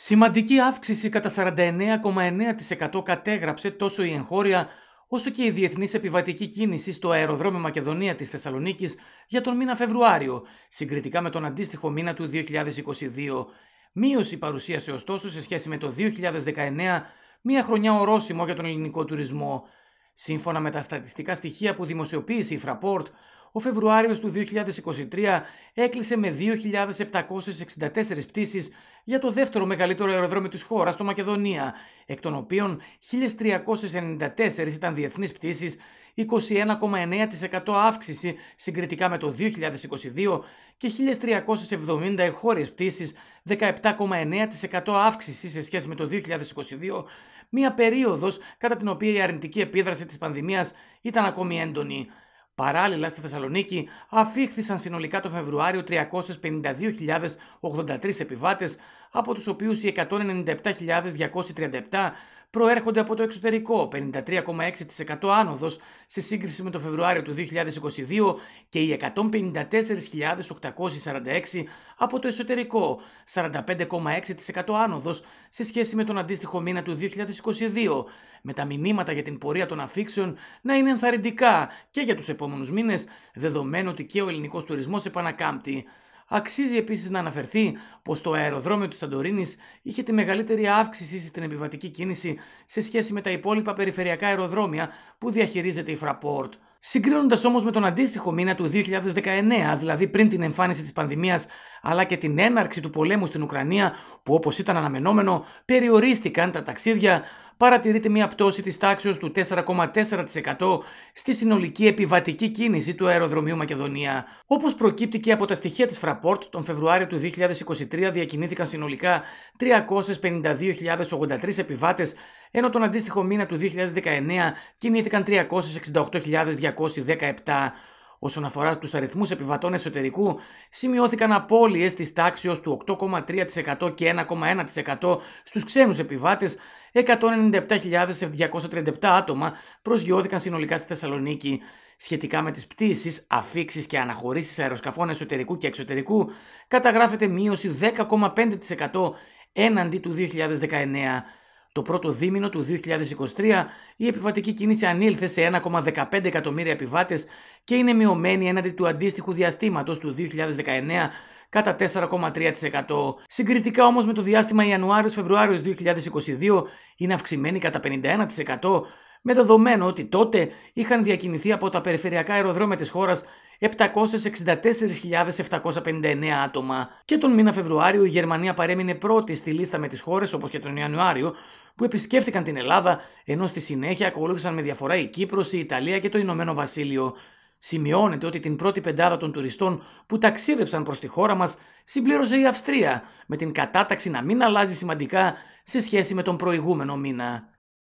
Σημαντική αύξηση κατά 49,9% κατέγραψε τόσο η εγχώρια όσο και η διεθνής επιβατική κίνηση στο αεροδρόμιο Μακεδονία της Θεσσαλονίκης για τον μήνα Φεβρουάριο, συγκριτικά με τον αντίστοιχο μήνα του 2022. Μείωση παρουσίασε ωστόσο σε σχέση με το 2019, μία χρονιά ορόσημο για τον ελληνικό τουρισμό. Σύμφωνα με τα στατιστικά στοιχεία που δημοσιοποίησε η Fraport, ο Φεβρουάριος του 2023 έκλεισε με 2.764 πτήσεις για το δεύτερο μεγαλύτερο αεροδρόμιο της χώρας, το Μακεδονία, εκ των οποίων 1.394 ήταν διεθνείς πτήσεις, 21,9% αύξηση συγκριτικά με το 2022 και 1.370 εγχώριες πτήσεις, 17,9% αύξηση σε σχέση με το 2022, μια περίοδος κατά την οποία η αρνητική επίδραση της πανδημίας ήταν ακόμη έντονη. Παράλληλα, στη Θεσσαλονίκη αφήχθησαν συνολικά το Φεβρουάριο 352.083 επιβάτες από τους οποίους οι 197.237 προέρχονται από το εξωτερικό, 53,6% άνοδος σε σύγκριση με το Φεβρουάριο του 2022 και οι 154.846 από το εσωτερικό, 45,6% άνοδος σε σχέση με τον αντίστοιχο μήνα του 2022, με τα μηνύματα για την πορεία των αφήξεων να είναι ενθαρρυντικά και για τους επόμενους μήνες, δεδομένου ότι και ο ελληνικός τουρισμός επανακάμπτει. Αξίζει επίσης να αναφερθεί πως το αεροδρόμιο του Σαντορίνης είχε τη μεγαλύτερη αύξηση στην επιβατική κίνηση σε σχέση με τα υπόλοιπα περιφερειακά αεροδρόμια που διαχειρίζεται η Fraport. Συγκρίνοντας όμως με τον αντίστοιχο μήνα του 2019, δηλαδή πριν την εμφάνιση της πανδημίας αλλά και την έναρξη του πολέμου στην Ουκρανία, που όπως ήταν αναμενόμενο περιορίστηκαν τα ταξίδια, παρατηρείται μια πτώση της τάξης του 4,4% στη συνολική επιβατική κίνηση του αεροδρομίου Μακεδονία. Όπως προκύπτει και από τα στοιχεία της Fraport, τον Φεβρουάριο του 2023 διακινήθηκαν συνολικά 352.083 επιβάτες, ενώ τον αντίστοιχο μήνα του 2019 κινήθηκαν 368.217. Όσον αφορά τους αριθμούς επιβατών εσωτερικού, σημειώθηκαν απώλειες της τάξης του 8,3% και 1,1% στους ξένους επιβάτες, 197.237 άτομα προσγειώθηκαν συνολικά στη Θεσσαλονίκη. Σχετικά με τις πτήσεις, αφήξεις και αναχωρήσεις αεροσκαφών εσωτερικού και εξωτερικού, καταγράφεται μείωση 10,5% έναντι του 2019. Το πρώτο δίμηνο του 2023 η επιβατική κίνηση ανήλθε σε 1,15 εκατομμύρια επιβάτες και είναι μειωμένη έναντι του αντίστοιχου διαστήματος του 2019 κατά 4,3%. Συγκριτικά όμως με το διάστημα Ιανουάριος-Φεβρουάριος 2022 είναι αυξημένη κατά 51% με δεδομένο ότι τότε είχαν διακινηθεί από τα περιφερειακά αεροδρόμια της χώρας 764.759 άτομα και τον μήνα Φεβρουάριο η Γερμανία παρέμεινε πρώτη στη λίστα με τις χώρες όπως και τον Ιανουάριο που επισκέφτηκαν την Ελλάδα ενώ στη συνέχεια ακολούθησαν με διαφορά η Κύπρος, η Ιταλία και το Ηνωμένο Βασίλειο. Σημειώνεται ότι την πρώτη πεντάδα των τουριστών που ταξίδεψαν προς τη χώρα μας συμπλήρωσε η Αυστρία με την κατάταξη να μην αλλάζει σημαντικά σε σχέση με τον προηγούμενο μήνα.